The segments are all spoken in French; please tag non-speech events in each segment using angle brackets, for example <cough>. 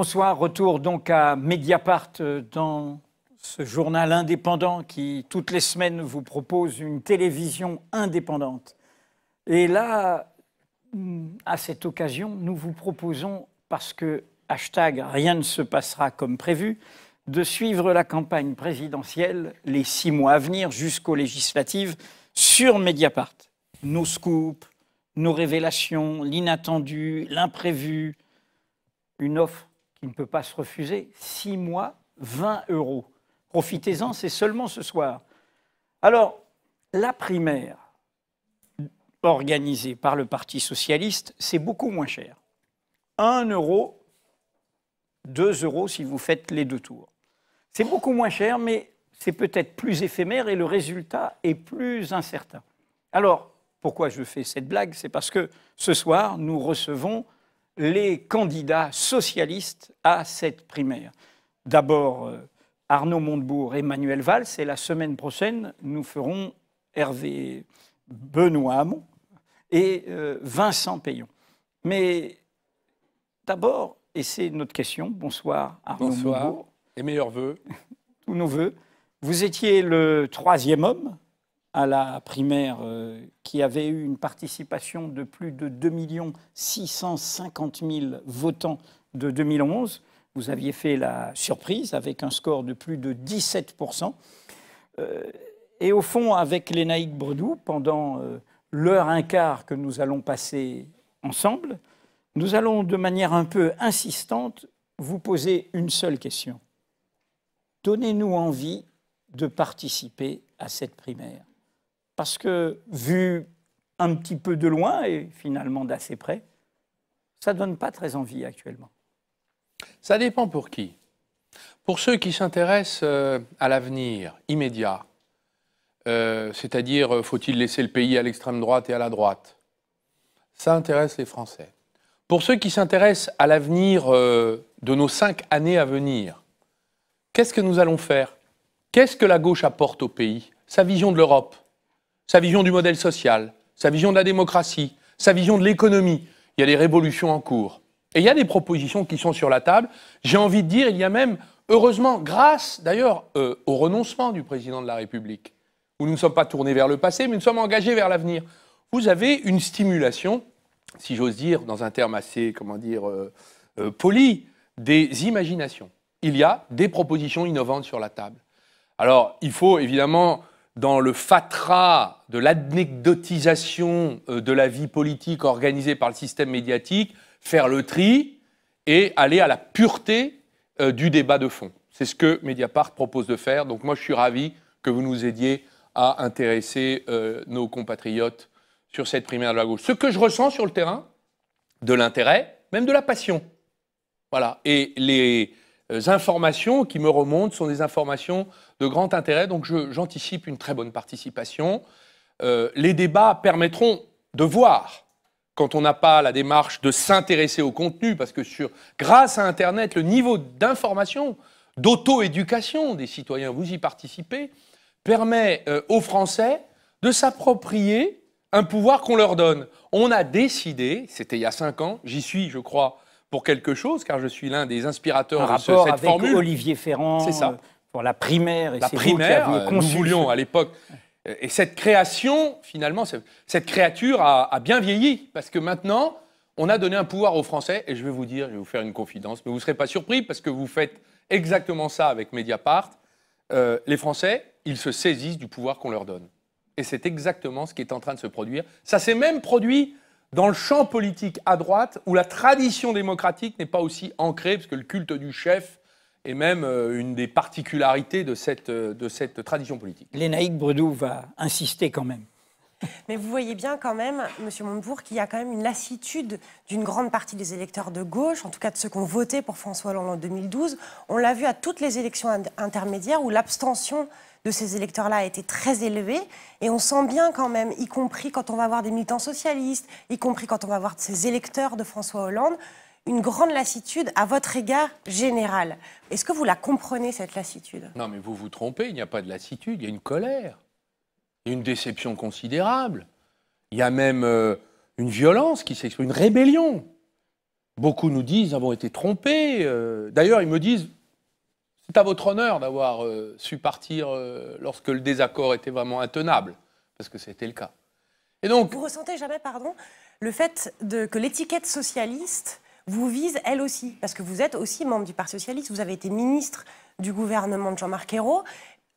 Bonsoir, retour donc à Mediapart euh, dans ce journal indépendant qui, toutes les semaines, vous propose une télévision indépendante. Et là, à cette occasion, nous vous proposons, parce que hashtag rien ne se passera comme prévu, de suivre la campagne présidentielle les six mois à venir jusqu'aux législatives sur Mediapart. Nos scoops, nos révélations, l'inattendu, l'imprévu, une offre qui ne peut pas se refuser, 6 mois, 20 euros. Profitez-en, c'est seulement ce soir. Alors, la primaire organisée par le Parti socialiste, c'est beaucoup moins cher. 1 euro, 2 euros si vous faites les deux tours. C'est beaucoup moins cher, mais c'est peut-être plus éphémère et le résultat est plus incertain. Alors, pourquoi je fais cette blague C'est parce que ce soir, nous recevons les candidats socialistes à cette primaire. D'abord, euh, Arnaud Montebourg, Emmanuel Valls, et la semaine prochaine, nous ferons Hervé Benoît Hamon et euh, Vincent Payon. Mais d'abord, et c'est notre question, bonsoir Arnaud bonsoir, Et meilleurs voeux. <laughs> Tous nos voeux. Vous étiez le troisième homme à la primaire euh, qui avait eu une participation de plus de 2 650 000 votants de 2011. Vous aviez fait la surprise avec un score de plus de 17 euh, Et au fond, avec Lénaïque Bredou, pendant euh, l'heure un quart que nous allons passer ensemble, nous allons de manière un peu insistante vous poser une seule question. Donnez-nous envie de participer à cette primaire parce que vu un petit peu de loin et finalement d'assez près, ça ne donne pas très envie actuellement. Ça dépend pour qui. Pour ceux qui s'intéressent euh, à l'avenir immédiat, euh, c'est-à-dire euh, faut-il laisser le pays à l'extrême droite et à la droite, ça intéresse les Français. Pour ceux qui s'intéressent à l'avenir de nos cinq années à venir, qu'est-ce que nous allons faire Qu'est-ce que la gauche apporte au pays Sa vision de l'Europe sa vision du modèle social, sa vision de la démocratie, sa vision de l'économie. Il y a des révolutions en cours. Et il y a des propositions qui sont sur la table. J'ai envie de dire, il y a même, heureusement, grâce d'ailleurs euh, au renoncement du président de la République, où nous ne sommes pas tournés vers le passé, mais nous sommes engagés vers l'avenir, vous avez une stimulation, si j'ose dire, dans un terme assez, comment dire, euh, euh, poli, des imaginations. Il y a des propositions innovantes sur la table. Alors, il faut évidemment dans le fatras de l'anecdotisation euh, de la vie politique organisée par le système médiatique, faire le tri et aller à la pureté euh, du débat de fond. C'est ce que Mediapart propose de faire. Donc moi, je suis ravi que vous nous aidiez à intéresser euh, nos compatriotes sur cette primaire de la gauche. Ce que je ressens sur le terrain, de l'intérêt, même de la passion. Voilà. Et les, euh, informations qui me remontent sont des informations de grand intérêt, donc j'anticipe une très bonne participation. Euh, les débats permettront de voir, quand on n'a pas la démarche de s'intéresser au contenu, parce que sur, grâce à Internet, le niveau d'information, d'auto-éducation des citoyens, vous y participez, permet euh, aux Français de s'approprier un pouvoir qu'on leur donne. On a décidé, c'était il y a cinq ans, j'y suis, je crois, pour quelque chose, car je suis l'un des inspirateurs de ce, cette avec Olivier Ferrand. C'est ça. Euh, pour la primaire. Et la primaire, euh, nous voulions à l'époque. Et cette création, finalement, cette créature a, bien vieilli, parce que maintenant, on a donné un pouvoir aux Français, et je vais vous dire, je vais vous faire une confidence, mais vous ne serez pas surpris, parce que vous faites exactement ça avec Mediapart. Euh, les Français, ils se saisissent du pouvoir qu'on leur donne. Et c'est exactement ce qui est en train de se produire. Ça s'est même produit dans le champ politique à droite où la tradition démocratique n'est pas aussi ancrée, parce que le culte du chef est même euh, une des particularités de cette, euh, de cette tradition politique. Lénaïque Bredoux va insister quand même. Mais vous voyez bien quand même, M. Montebourg, qu'il y a quand même une lassitude d'une grande partie des électeurs de gauche, en tout cas de ceux qui ont voté pour François Hollande en 2012. On l'a vu à toutes les élections intermédiaires où l'abstention de ces électeurs-là a été très élevé. Et on sent bien quand même, y compris quand on va voir des militants socialistes, y compris quand on va voir ces électeurs de François Hollande, une grande lassitude à votre égard général. Est-ce que vous la comprenez, cette lassitude Non, mais vous vous trompez, il n'y a pas de lassitude, il y a une colère, une déception considérable, il y a même euh, une violence qui s'exprime, une rébellion. Beaucoup nous disent, avons été trompés. Euh, d'ailleurs, ils me disent, c'est à votre honneur d'avoir euh, su partir euh, lorsque le désaccord était vraiment intenable, parce que c'était le cas. Et donc, vous ressentez jamais, pardon, le fait que l'étiquette socialiste vous vise elle aussi, parce que vous êtes aussi membre du Parti socialiste, vous avez été ministre du gouvernement de Jean-Marc Ayrault,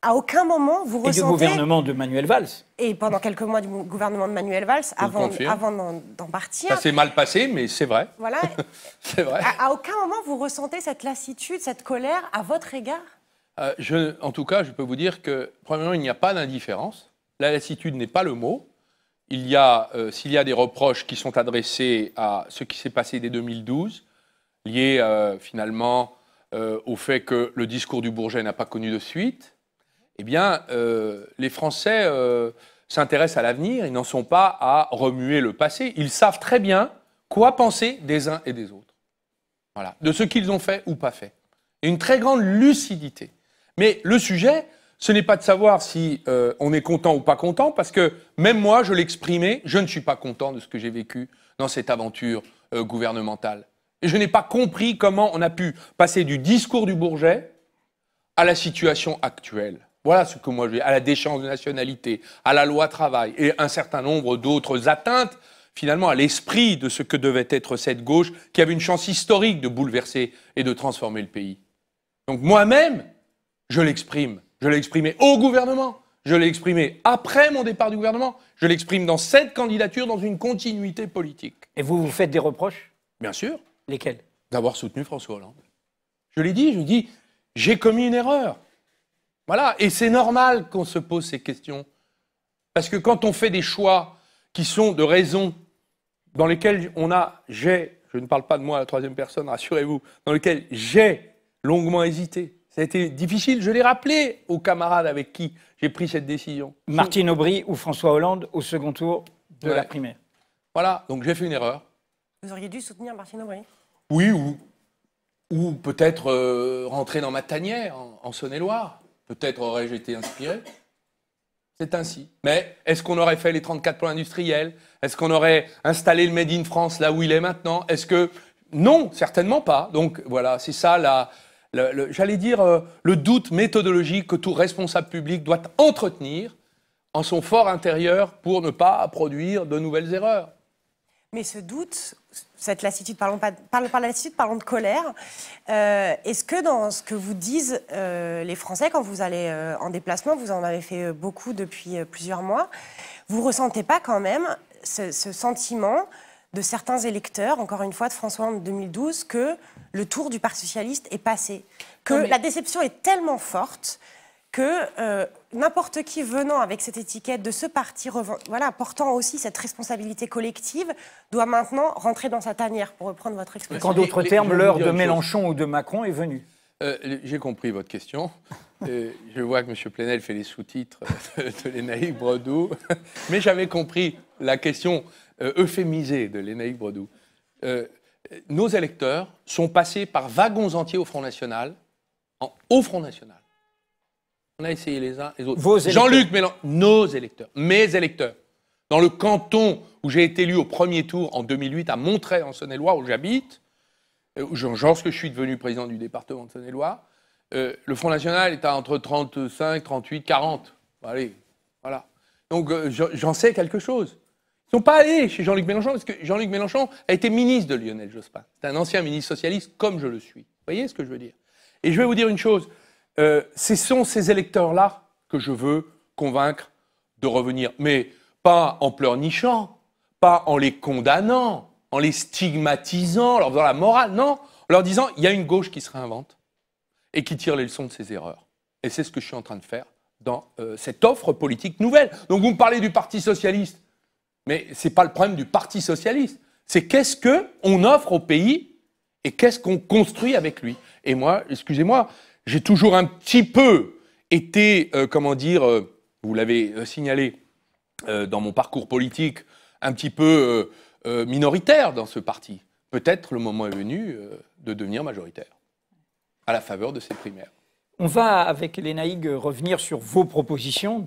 à aucun moment, vous ressentez... Et du gouvernement de Manuel Valls. Et pendant quelques mois du gouvernement de Manuel Valls, avant, avant d'en partir. Ça s'est mal passé, mais c'est vrai. Voilà. <laughs> c'est vrai. À, aucun moment, vous ressentez cette lassitude, cette colère à votre égard euh, je, En tout cas, je peux vous dire que, premièrement, il n'y a pas d'indifférence. La lassitude n'est pas le mot. Il y a, euh, s'il y a des reproches qui sont adressés à ce qui s'est passé dès 2012, liés euh, finalement au fait que le discours du Bourget n'a pas connu de suite, eh bien, euh, les Français euh, s'intéressent à l'avenir, ils n'en sont pas à remuer le passé. Ils savent très bien quoi penser des uns et des autres. Voilà, de ce qu'ils ont fait ou pas fait. Une très grande lucidité. Mais le sujet, ce n'est pas de savoir si euh, on est content ou pas content, parce que même moi, je l'exprimais, je ne suis pas content de ce que j'ai vécu dans cette aventure gouvernementale. Et je n'ai pas compris comment on a pu passer du discours du Bourget à la situation actuelle. Voilà ce que moi je dis, à la déchéance de nationalité, à la loi travail et un certain nombre d'autres atteintes finalement à l'esprit de ce que devait être cette gauche qui avait une chance historique de bouleverser et de transformer le pays. Donc moi-même, je l'exprime. Je l'ai exprimé au gouvernement. Je l'ai exprimé après mon départ du gouvernement. Je l'exprime dans cette candidature, dans une continuité politique. Et vous vous faites des reproches Bien sûr. Lesquels D'avoir soutenu François Hollande. Je l'ai dit, je dis, j'ai commis une erreur. Voilà, et c'est normal qu'on se pose ces questions. Parce que quand on fait des choix qui sont de raisons dans lesquelles on a, j'ai, je ne parle pas de moi à la troisième personne, rassurez-vous, dans lesquels j'ai longuement hésité. Ça a été difficile, je l'ai rappelé aux camarades avec qui j'ai pris cette décision. Martine Aubry ou François Hollande au second tour de la primaire. Voilà, donc j'ai fait une erreur. Vous auriez dû soutenir Martine Aubry Oui, ou, ou peut-être euh, rentrer dans ma tanière en, en Saône-et-Loire. Peut-être aurais-je été inspiré. C'est ainsi. Mais est-ce qu'on aurait fait les 34 plans industriels Est-ce qu'on aurait installé le Made in France là où il est maintenant Est-ce que... Non, certainement pas. Donc voilà, c'est ça la... J'allais dire euh, le doute méthodologique que tout responsable public doit entretenir en son fort intérieur pour ne pas produire de nouvelles erreurs. Mais ce doute, cette lassitude, parlons pas, de parlons de colère. Euh, est-ce que dans ce que vous disent euh, les Français quand vous allez euh, en déplacement, vous en avez fait beaucoup depuis plusieurs mois, vous ressentez pas quand même ce, sentiment de certains électeurs, encore une fois de François en 2012, que le tour du Parti socialiste est passé, que la déception est tellement forte que euh, n'importe qui venant avec cette étiquette de ce parti, voilà, portant aussi cette responsabilité collective, doit maintenant rentrer dans sa tanière, pour reprendre votre expression. Quand d'autres termes, l'heure de Mélenchon ou de Macron est venue. Euh, j'ai compris votre question. <laughs> Euh, je vois que M. Plenel fait les sous-titres de, de l'Énaïque Bredou. <laughs> Mais j'avais compris la question euphémisée de l'Énaïque Bredou. nos électeurs sont passés par wagons entiers au Front National, en, au Front National on a essayé les uns, les autres. Jean-Luc Mélenchon, nos électeurs, mes électeurs. Dans le canton où j'ai été élu au premier tour en 2008, à Montreuil, en Saône-et-Loire, où j'habite, genre euh, ce que je suis devenu président du département de Saône-et-Loire, euh, le Front National est à entre 35, 38, 40. Allez, voilà. Donc euh, j'en sais quelque chose. Ils ne sont pas allés chez Jean-Luc Mélenchon parce que Jean-Luc Mélenchon a été ministre de Lionel Jospin. C'est un ancien ministre socialiste comme je le suis. Vous voyez ce que je veux dire Et je vais vous dire une chose. Euh, ce sont ces électeurs-là que je veux convaincre de revenir. Mais pas en pleurnichant, pas en les condamnant, en les stigmatisant, en leur faisant la morale, non, en leur disant il y a une gauche qui se réinvente et qui tire les leçons de ses erreurs. Et c'est ce que je suis en train de faire dans euh, cette offre politique nouvelle. Donc vous me parlez du Parti socialiste, mais ce n'est pas le problème du Parti socialiste. C'est qu'est-ce qu'on offre au pays et qu'est-ce qu'on construit avec lui. Et moi, excusez-moi, j'ai toujours un petit peu été, euh, comment dire, euh, vous l'avez euh, signalé dans mon parcours politique, un petit peu minoritaire dans ce parti. Peut-être le moment est venu de devenir majoritaire à la faveur de ces primaires. On va, avec Lénaïg, revenir sur vos propositions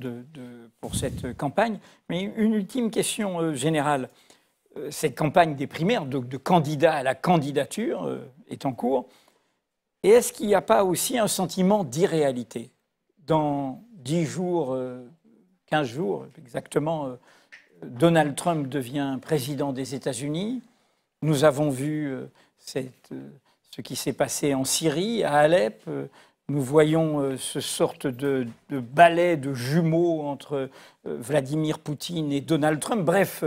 pour cette campagne. Mais une ultime question générale. Cette campagne des primaires, donc de, de candidat à la candidature, est en cours. Et est-ce qu'il n'y a pas aussi un sentiment d'irréalité Dans 10 jours, 15 euh, jours exactement, euh, Donald Trump devient président des États-Unis. Nous avons vu euh, ce qui s'est passé en Syrie, à Alep. Nous voyons ce sorte de, de ballet de jumeaux entre Vladimir Poutine et Donald Trump. Bref,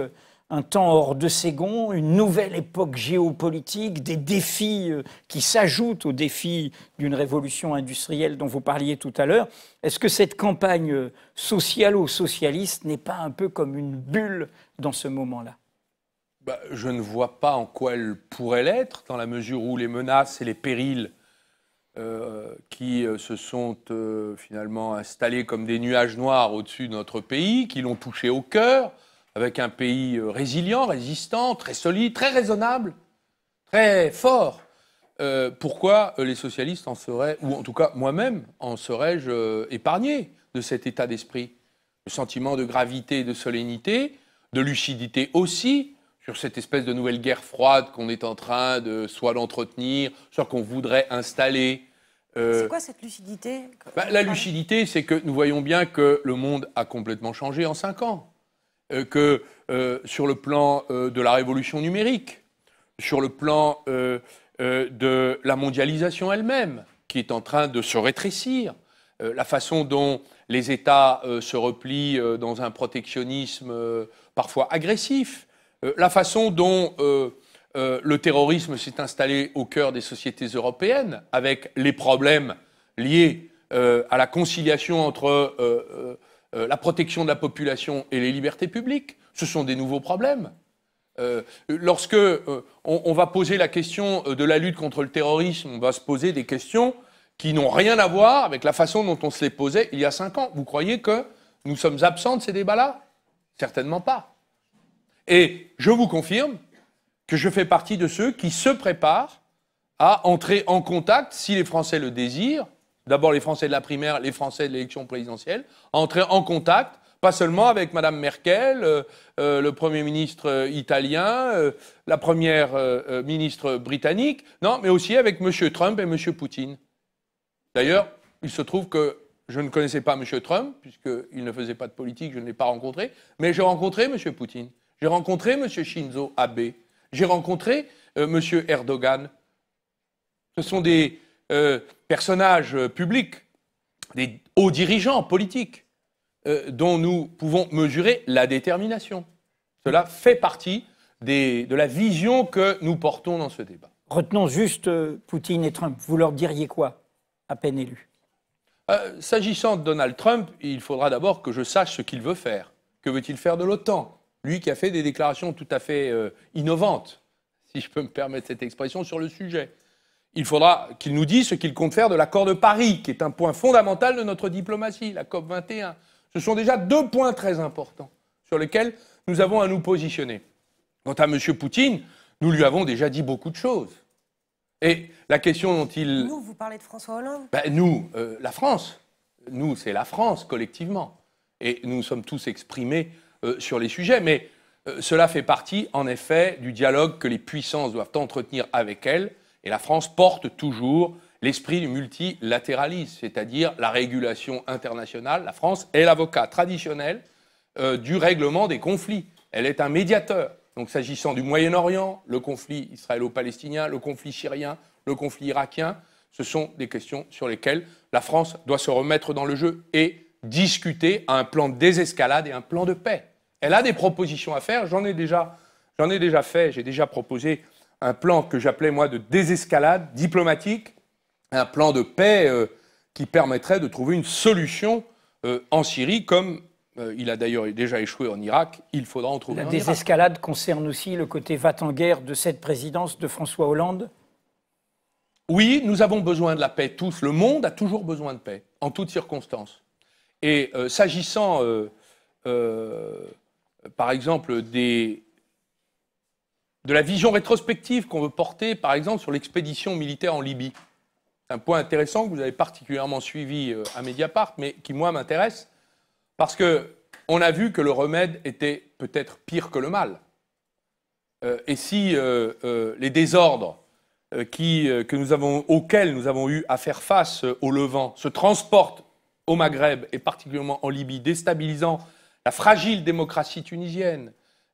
un temps hors de ses une nouvelle époque géopolitique, des défis euh, qui s'ajoutent aux défis d'une révolution industrielle dont vous parliez tout à l'heure. Est-ce que cette campagne euh, socialo-socialiste n'est pas un peu comme une bulle dans ce moment-là bah, Je ne vois pas en quoi elle pourrait l'être, dans la mesure où les menaces et les périls euh, qui se sont finalement installés comme des nuages noirs au-dessus de notre pays, qui l'ont touché au cœur, avec un pays euh, résilient, résistant, très solide, très raisonnable, très fort. Euh, pourquoi euh, les socialistes en seraient, ou en tout cas moi-même, en serais-je épargné de cet état d'esprit Le sentiment de gravité de solennité, de lucidité aussi, sur cette espèce de nouvelle guerre froide qu'on est en train de soit d'entretenir, soit qu'on voudrait installer. c'est quoi cette lucidité bah, La lucidité, c'est que nous voyons bien que le monde a complètement changé en cinq ans. Euh, que euh, sur le plan euh, de la révolution numérique, sur le plan de la mondialisation elle-même, qui est en train de se rétrécir, la façon dont les États se replient dans un protectionnisme parfois agressif, la façon dont le terrorisme s'est installé au cœur des sociétés européennes, avec les problèmes liés à la conciliation entre euh, la protection de la population et les libertés publiques. Ce sont des nouveaux problèmes. Lorsqu'on euh, lorsque euh, on, va poser la question de la lutte contre le terrorisme, on va se poser des questions qui n'ont rien à voir avec la façon dont on se les posait il y a cinq ans. Vous croyez que nous sommes absents de ces débats-là Certainement pas. Et je vous confirme que je fais partie de ceux qui se préparent à entrer en contact, si les Français le désirent, d'abord les Français de la primaire, les Français de l'élection présidentielle, entrer en contact, pas seulement avec Madame Merkel, euh, euh, le Premier ministre euh, italien, la Première ministre britannique, non, mais aussi avec M. Trump et M. Poutine. D'ailleurs, il se trouve que je ne connaissais pas M. Trump, puisqu'il ne faisait pas de politique, je ne l'ai pas rencontré, mais j'ai rencontré M. Poutine, j'ai rencontré M. Shinzo Abe, j'ai rencontré M. Erdogan. Ce sont des, euh, personnages euh, publics, des hauts dirigeants politiques euh, dont nous pouvons mesurer la détermination. Cela fait partie de la vision que nous portons dans ce débat. Retenons juste Poutine et Trump. Vous leur diriez quoi, à peine élu S'agissant de Donald Trump, il faudra d'abord que je sache ce qu'il veut faire. Que veut-il faire de l'OTAN Lui qui a fait des déclarations tout à fait innovantes, si je peux me permettre cette expression, sur le sujet il faudra qu'il nous dise ce qu'il compte faire de l'accord de Paris, qui est un point fondamental de notre diplomatie, la COP 21. Ce sont déjà deux points très importants sur lesquels nous avons à nous positionner. Quant à M. Poutine, nous lui avons déjà dit beaucoup de choses. Et la question dont il... Nous, vous parlez de François Hollande ben, Nous, euh, la France. Nous, c'est la France collectivement. Et nous sommes tous exprimés euh, sur les sujets. Mais euh, cela fait partie, en effet, du dialogue que les puissances doivent entretenir avec elles et la France porte toujours l'esprit du multilatéralisme, c'est-à-dire la régulation internationale. La France est l'avocat traditionnel euh, du règlement des conflits. Elle est un médiateur. Donc s'agissant du Moyen-Orient, le conflit israélo-palestinien, le conflit syrien, le conflit irakien, ce sont des questions sur lesquelles la France doit se remettre dans le jeu et discuter à un plan de désescalade et un plan de paix. Elle a des propositions à faire, j'en ai déjà, j'en ai déjà fait, j'ai déjà proposé un plan que j'appelais moi de désescalade diplomatique, un plan de paix euh, qui permettrait de trouver une solution euh, en Syrie, comme euh, il a d'ailleurs déjà échoué en Irak, il faudra en trouver. La désescalade concerne aussi le côté va en guerre de cette présidence de François Hollande Oui, nous avons besoin de la paix, tous. Le monde a toujours besoin de paix, en toutes circonstances. Et s'agissant, par exemple, des de la vision rétrospective qu'on veut porter, par exemple, sur l'expédition militaire en Libye. C'est un point intéressant que vous avez particulièrement suivi euh, à Mediapart, mais qui, moi, m'intéresse, parce qu'on a vu que le remède était peut-être pire que le mal. Euh, et si euh, les désordres que nous avons, auxquels nous avons eu à faire face au Levant se transportent au Maghreb et particulièrement en Libye, déstabilisant la fragile démocratie tunisienne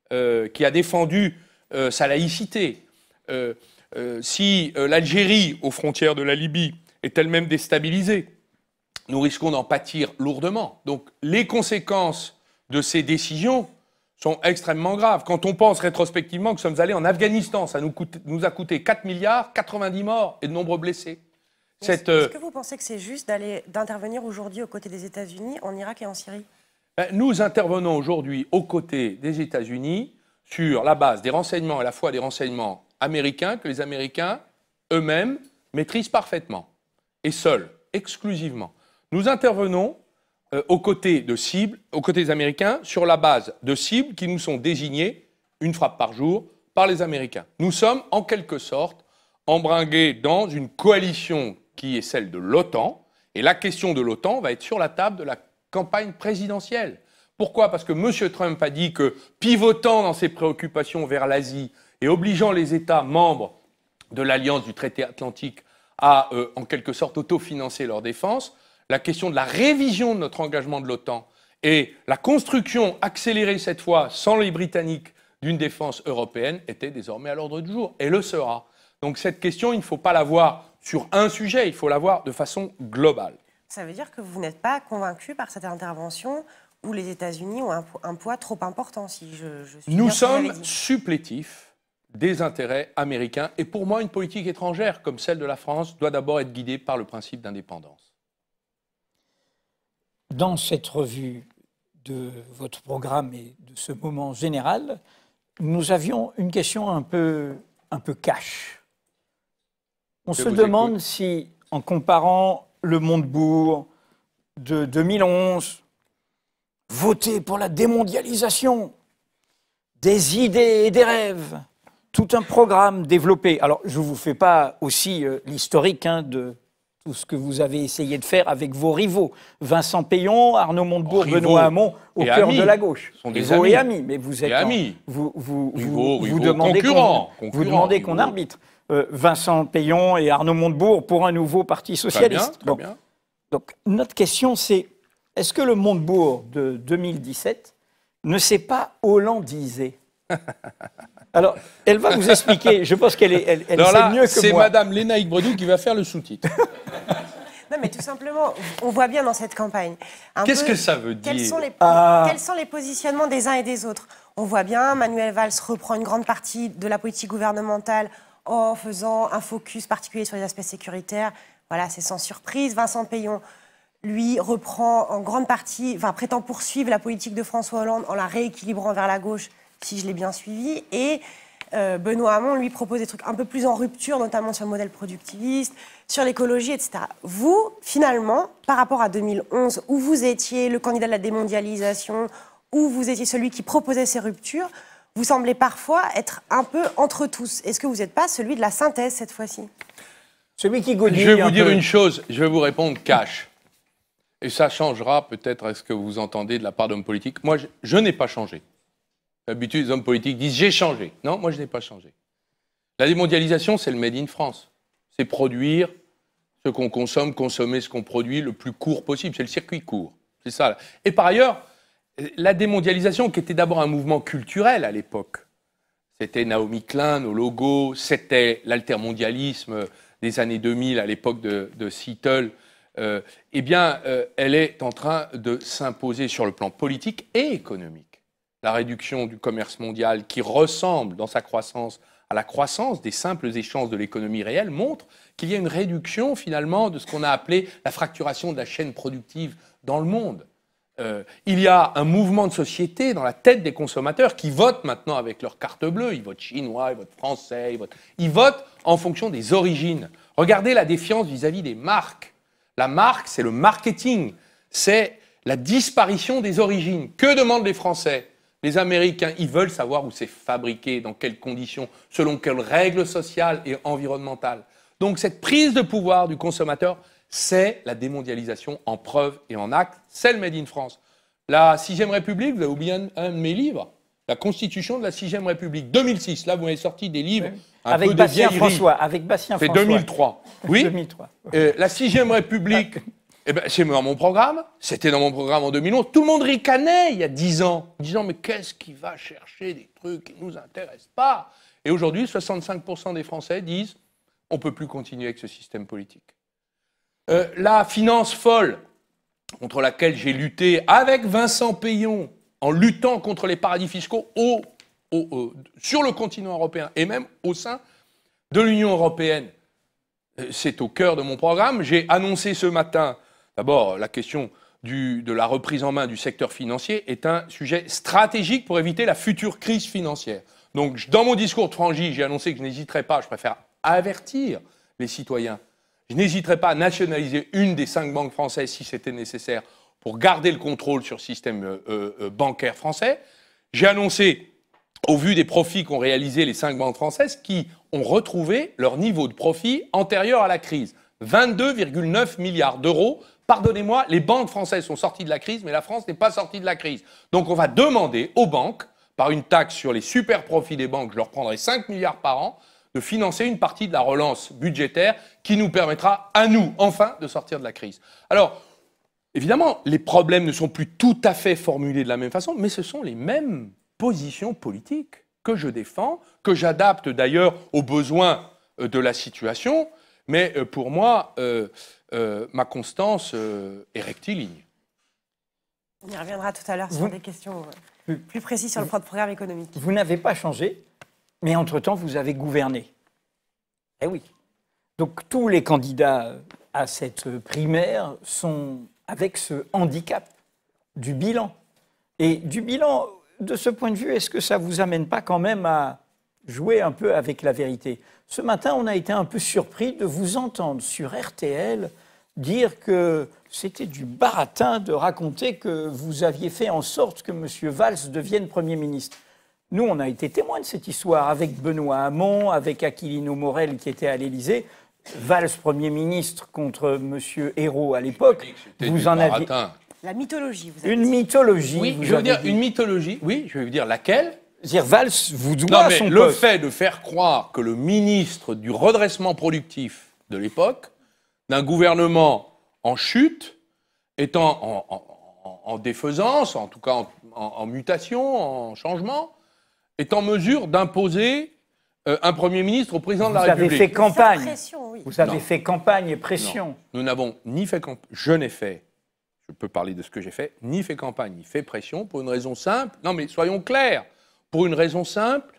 qui a défendu euh, sa laïcité. Euh, euh, si l'Algérie, aux frontières de la Libye, est elle-même déstabilisée, nous risquons d'en pâtir lourdement. Donc les conséquences de ces décisions sont extrêmement graves. Quand on pense rétrospectivement que nous sommes allés en Afghanistan, ça nous, a coûté 4 milliards, 90 morts et de nombreux blessés. Est-ce que vous pensez que c'est juste d'aller d'intervenir aujourd'hui aux côtés des États-Unis en Irak et en Syrie ben, Nous intervenons aujourd'hui aux côtés des États-Unis sur la base des renseignements, à la fois des renseignements américains que les Américains eux-mêmes maîtrisent parfaitement, et seuls, exclusivement. Nous intervenons euh, aux côtés de cibles, aux côtés des Américains, sur la base de cibles qui nous sont désignées, une frappe par jour, par les Américains. Nous sommes en quelque sorte embringués dans une coalition qui est celle de l'OTAN, et la question de l'OTAN va être sur la table de la campagne présidentielle. Pourquoi Parce que M. Trump a dit que, pivotant dans ses préoccupations vers l'Asie et obligeant les États membres de l'Alliance du traité atlantique à, euh, en quelque sorte, autofinancer leur défense, la question de la révision de notre engagement de l'OTAN et la construction accélérée cette fois, sans les Britanniques, d'une défense européenne était désormais à l'ordre du jour et le sera. Donc cette question, il ne faut pas la voir sur un sujet, il faut la voir de façon globale. Ça veut dire que vous n'êtes pas convaincu par cette intervention où les États-Unis ont un, poids trop important, si je, Nous sommes supplétifs des intérêts américains. Et pour moi, une politique étrangère comme celle de la France doit d'abord être guidée par le principe d'indépendance. Dans cette revue de votre programme et de ce moment général, nous avions une question un peu, un peu cash. On se demande si, en comparant le Montebourg de 2011, voter pour la démondialisation des idées et des rêves, tout un programme développé. Alors, je ne vous fais pas aussi euh, l'historique hein, de tout ce que vous avez essayé de faire avec vos rivaux. Vincent Payon, Arnaud Montebourg, Benoît Hamon, au cœur de la gauche. Sont des amis. mais vous êtes... Vous, vous, vous, demandez qu'on arbitre. Euh, Vincent Payon et Arnaud Montebourg pour un nouveau parti socialiste. Donc, notre question, c'est est-ce que le Montebourg de 2017 ne s'est pas hollandisé <laughs> Alors, elle va vous expliquer. Je pense qu'elle est, mieux que moi. C'est Madame Lénaïque Bredou qui va faire le sous-titre. <laughs> non, mais tout simplement, on voit bien dans cette campagne. Qu'est-ce que ça veut dire quels sont, les, ah. quels sont les positionnements des uns et des autres On voit bien, Manuel Valls reprend une grande partie de la politique gouvernementale en faisant un focus particulier sur les aspects sécuritaires. Voilà, c'est sans surprise. Vincent Payon lui reprend en grande partie, enfin prétend poursuivre la politique de François Hollande en la rééquilibrant vers la gauche, si je l'ai bien suivi, et euh, Benoît Hamon lui propose des trucs un peu plus en rupture, notamment sur le modèle productiviste, sur l'écologie, etc. Vous, finalement, par rapport à 2011, où vous étiez le candidat de la démondialisation, où vous étiez celui qui proposait ces ruptures, vous semblez parfois être un peu entre tous. Est-ce que vous n'êtes pas celui de la synthèse cette fois-ci Celui qui Je vais vous dire une chose, je vais vous répondre cash. Et ça changera peut-être à ce que vous entendez de la part d'hommes politiques. Moi, je, n'ai pas changé. D'habitude, les hommes politiques disent j'ai changé. Non, moi, je n'ai pas changé. La démondialisation, c'est le made in France. C'est produire ce qu'on consomme, consommer ce qu'on produit le plus court possible. C'est le circuit court. C'est ça. Et par ailleurs, la démondialisation, qui était d'abord un mouvement culturel à l'époque, c'était Naomi Klein, nos logos, c'était l'altermondialisme des années 2000 à l'époque de Seattle euh, eh bien, euh, elle est en train de s'imposer sur le plan politique et économique. La réduction du commerce mondial, qui ressemble dans sa croissance à la croissance des simples échanges de l'économie réelle, montre qu'il y a une réduction finalement de ce qu'on a appelé la fracturation de la chaîne productive dans le monde. Euh, il y a un mouvement de société dans la tête des consommateurs qui votent maintenant avec leur carte bleue. Ils votent chinois, ils votent français, ils votent, en fonction des origines. Regardez la défiance vis à -vis des marques. La marque, c'est le marketing. C'est la disparition des origines. Que demandent les Français Les Américains, ils veulent savoir où c'est fabriqué, dans quelles conditions, selon quelles règles sociales et environnementales. Donc cette prise de pouvoir du consommateur, c'est la démondialisation en preuve et en acte. C'est le Made in France. La Sixième République, vous avez oublié un, un de mes livres, la constitution de la 6 République. 2006, là, vous avez sorti des livres avec Bastien François, Avec Bastien François. C'est 2003. <laughs> Oui 2003. Euh, la 6 République, <laughs> eh ben, c'est dans mon programme. C'était dans mon programme en 2011. Tout le monde ricanait il y a 10 ans, en disant Mais qu'est-ce qui va chercher des trucs qui ne nous intéressent pas Et aujourd'hui, 65% des Français disent On ne peut plus continuer avec ce système politique. Euh, la finance folle contre laquelle j'ai lutté avec Vincent Payon, en luttant contre les paradis fiscaux euh, sur le continent européen et même au sein de l'Union européenne. Euh, c'est au cœur de mon programme. J'ai annoncé ce matin, d'abord, la question de la reprise en main du secteur financier est un sujet stratégique pour éviter la future crise financière. Donc, dans mon discours de Frangie, j'ai annoncé que je n'hésiterais pas, je préfère avertir les citoyens. Je n'hésiterai pas à nationaliser une des cinq banques françaises si c'était nécessaire pour garder le contrôle sur le système euh, euh, euh, bancaire français. J'ai annoncé, au vu des profits qu'ont réalisés les cinq banques françaises, qui ont retrouvé leur niveau de profit antérieur à la crise. 22,9 milliards d'euros. Pardonnez-moi, les banques françaises sont sorties de la crise, mais la France n'est pas sortie de la crise. Donc on va demander aux banques, par une taxe sur les super profits des banques, je leur prendrai 5 milliards par an, de financer une partie de la relance budgétaire qui nous permettra à nous, enfin, de sortir de la crise. Alors, Évidemment, les problèmes ne sont plus tout à fait formulés de la même façon, mais ce sont les mêmes positions politiques que je défends, que j'adapte d'ailleurs aux besoins euh, de la situation, mais euh, pour moi, euh, ma constance est rectiligne. On y reviendra tout à l'heure sur des questions plus précises sur le programme économique. Vous n'avez pas changé, mais entre-temps, vous avez gouverné. Eh oui. Donc tous les candidats à cette primaire sont avec ce handicap du bilan. Et du bilan, de ce point de vue, est-ce que ça ne vous amène pas quand même à jouer un peu avec la vérité Ce matin, on a été un peu surpris de vous entendre sur RTL dire que c'était du baratin de raconter que vous aviez fait en sorte que M. Valls devienne Premier ministre. Nous, on a été témoins de cette histoire avec Benoît Hamon, avec Aquilino Morel qui était à l'Élysée. Valls Premier ministre contre Monsieur Hérault à l'époque, vous en aviez... La mythologie, vous avez Une mythologie. je veux dire une mythologie. Oui, je vais vous dire laquelle. Dire Valls vous doit son le fait de faire croire que le ministre du redressement productif de l'époque, d'un gouvernement en chute, étant en, en défaisance, en tout cas en, mutation, en changement, est en mesure d'imposer euh, un Premier ministre au président de la République. Vous avez fait campagne. Vous avez fait campagne et pression. Nous n'avons ni fait campagne. Je n'ai fait, je peux parler de ce que j'ai fait, ni fait campagne, ni fait pression pour une raison simple. Non, mais soyons clairs. Pour une raison simple,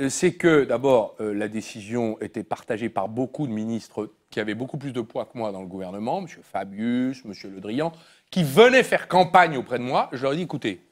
euh, c'est que d'abord, euh, la décision était partagée par beaucoup de ministres qui avaient beaucoup plus de poids que moi dans le gouvernement, M. Fabius, M. Le Drian, qui venaient faire campagne auprès de moi. Je leur ai dit écoutez,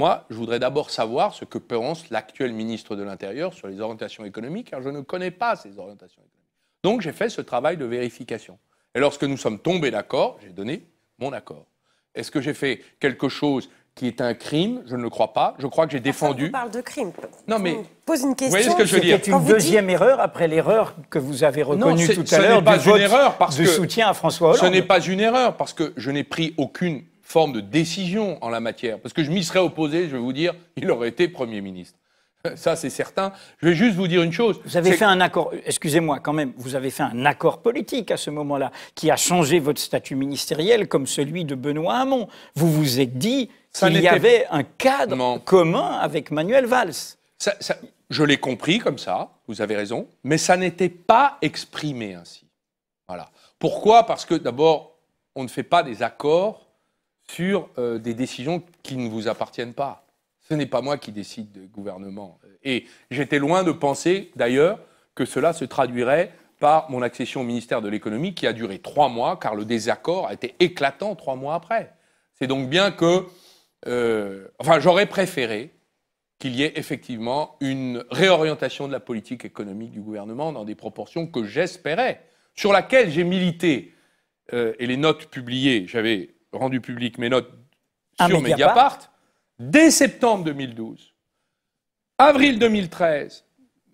moi, je voudrais d'abord savoir ce que pense l'actuel ministre de l'Intérieur sur les orientations économiques, car je ne connais pas ces orientations économiques. Donc j'ai fait ce travail de vérification. Et lorsque nous sommes tombés d'accord, j'ai donné mon accord. Est-ce que j'ai fait quelque chose qui est un crime, je ne le crois pas. Je crois que j'ai défendu. On parle de crime. Non mais pose une question. Vous voyez ce que je veux dire C'est une deuxième erreur après l'erreur que vous avez reconnue tout à l'heure du une erreur parce de soutien à François Hollande. Ce n'est pas une erreur parce que je n'ai pris aucune forme de décision en la matière. Parce que je m'y serais opposé, je vais vous dire, <laughs> il aurait été Premier ministre. <laughs> Ça, c'est certain. Je vais juste vous dire une chose. Vous avez fait un accord, excusez-moi quand même, vous avez fait un accord politique à ce moment-là qui a changé votre statut ministériel comme celui de Benoît Hamon. Vous vous êtes dit qu'il y avait un cadre commun avec Manuel Valls. je l'ai compris comme ça, vous avez raison, mais ça n'était pas exprimé ainsi. Voilà. Pourquoi Parce que d'abord, on ne fait pas des accords sur euh, des décisions qui ne vous appartiennent pas. Ce n'est pas moi qui décide de gouvernement. Et j'étais loin de penser, d'ailleurs, que cela se traduirait par mon accession au ministère de l'économie qui a duré trois mois, car le désaccord a été éclatant trois mois après. C'est donc bien que. Euh, enfin, j'aurais préféré qu'il y ait effectivement une réorientation de la politique économique du gouvernement dans des proportions que j'espérais, sur laquelle j'ai milité. Euh, et les notes publiées, j'avais rendu public, mes notes sur Mediapart. dès septembre 2012, avril 2013,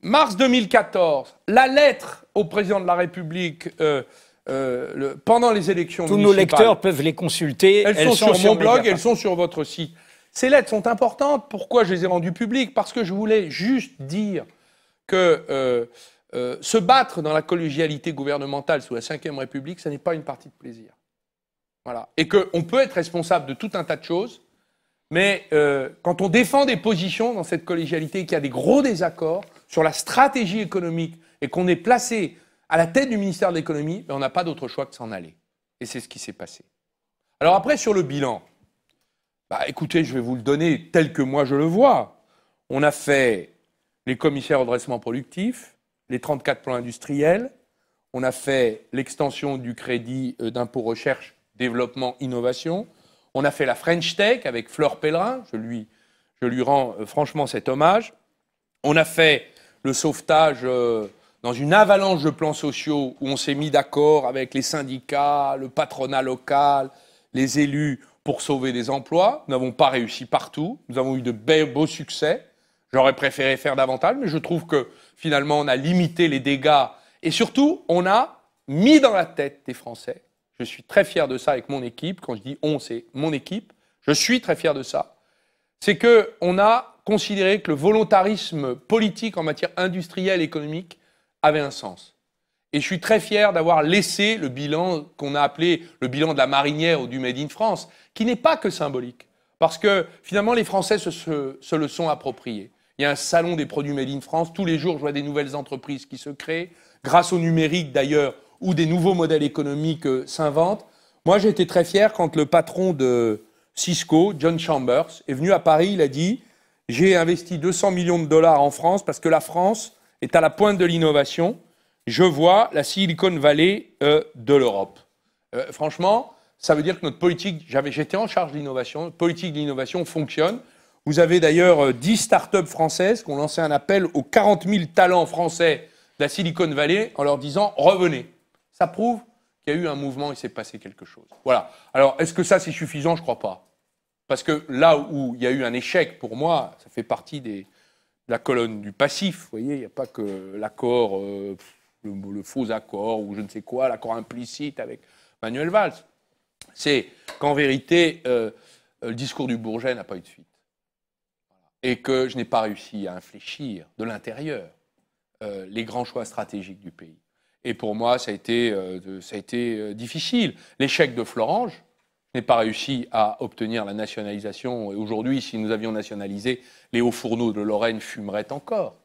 mars 2014, la lettre au président de la République euh, euh, pendant les élections Tous nos lecteurs peuvent les consulter. Elles, sont, sur, mon blog, elles sont sur votre site. Ces lettres sont importantes. Pourquoi je les ai rendues publiques Parce que je voulais juste dire que euh, se battre dans la collégialité gouvernementale sous la Ve République, ce n'est pas une partie de plaisir. Et qu'on peut être responsable de tout un tas de choses, mais euh, quand on défend des positions dans cette collégialité et qu'il y a des gros désaccords sur la stratégie économique et qu'on est placé à la tête du ministère de l'économie, ben, on n'a pas d'autre choix que s'en aller. Et c'est ce qui s'est passé. Alors après, sur le bilan, bah, écoutez, je vais vous le donner tel que moi je le vois. On a fait les commissaires au dressement productif, les 34 plans industriels, on a fait l'extension du crédit euh, d'impôt recherche développement, innovation. On a fait la French Tech avec Fleur Pellerin, je lui, je lui rends euh, franchement cet hommage. On a fait le sauvetage euh, dans une avalanche de plans sociaux où on s'est mis d'accord avec les syndicats, le patronat local, les élus pour sauver des emplois. Nous n'avons pas réussi partout. Nous avons eu de beaux succès. J'aurais préféré faire davantage, mais je trouve que finalement, on a limité les dégâts et surtout, on a mis dans la tête des Français je suis très fier de ça avec mon équipe. Quand je dis on, c'est mon équipe. Je suis très fier de ça. C'est qu'on a considéré que le volontarisme politique en matière industrielle et économique avait un sens. Et je suis très fier d'avoir laissé le bilan qu'on a appelé le bilan de la marinière ou du Made in France, qui n'est pas que symbolique. Parce que finalement, les Français se, le sont appropriés. Il y a un salon des produits Made in France. Tous les jours, je vois des nouvelles entreprises qui se créent. Grâce au numérique, d'ailleurs, où des nouveaux modèles économiques euh, s'inventent. Moi, j'ai été très fier quand le patron de Cisco, John Chambers, est venu à Paris. Il a dit J'ai investi 200 millions de dollars en France parce que la France est à la pointe de l'innovation. Je vois la Silicon Valley euh, de l'Europe. Euh, franchement, ça veut dire que notre politique, j'étais en charge de l'innovation, politique de l'innovation fonctionne. Vous avez d'ailleurs 10 startups françaises qui ont lancé un appel aux 40 000 talents français de la Silicon Valley en leur disant revenez ça prouve qu'il y a eu un mouvement, il s'est passé quelque chose. Voilà. Alors, est-ce que ça, c'est suffisant Je ne crois pas. Parce que là où il y a eu un échec, pour moi, ça fait partie de la colonne du passif. Vous voyez, il n'y a pas que l'accord, euh, le, faux accord ou je ne sais quoi, l'accord implicite avec Manuel Valls. C'est qu'en vérité, euh, euh, le discours du Bourget n'a pas eu de suite. Et que je n'ai pas réussi à infléchir de l'intérieur les grands choix stratégiques du pays. Et pour moi, ça a été, euh, euh, difficile. L'échec de Florange, n'est pas réussi à obtenir la nationalisation. Et aujourd'hui, si nous avions nationalisé, les hauts fourneaux de Lorraine fumeraient encore.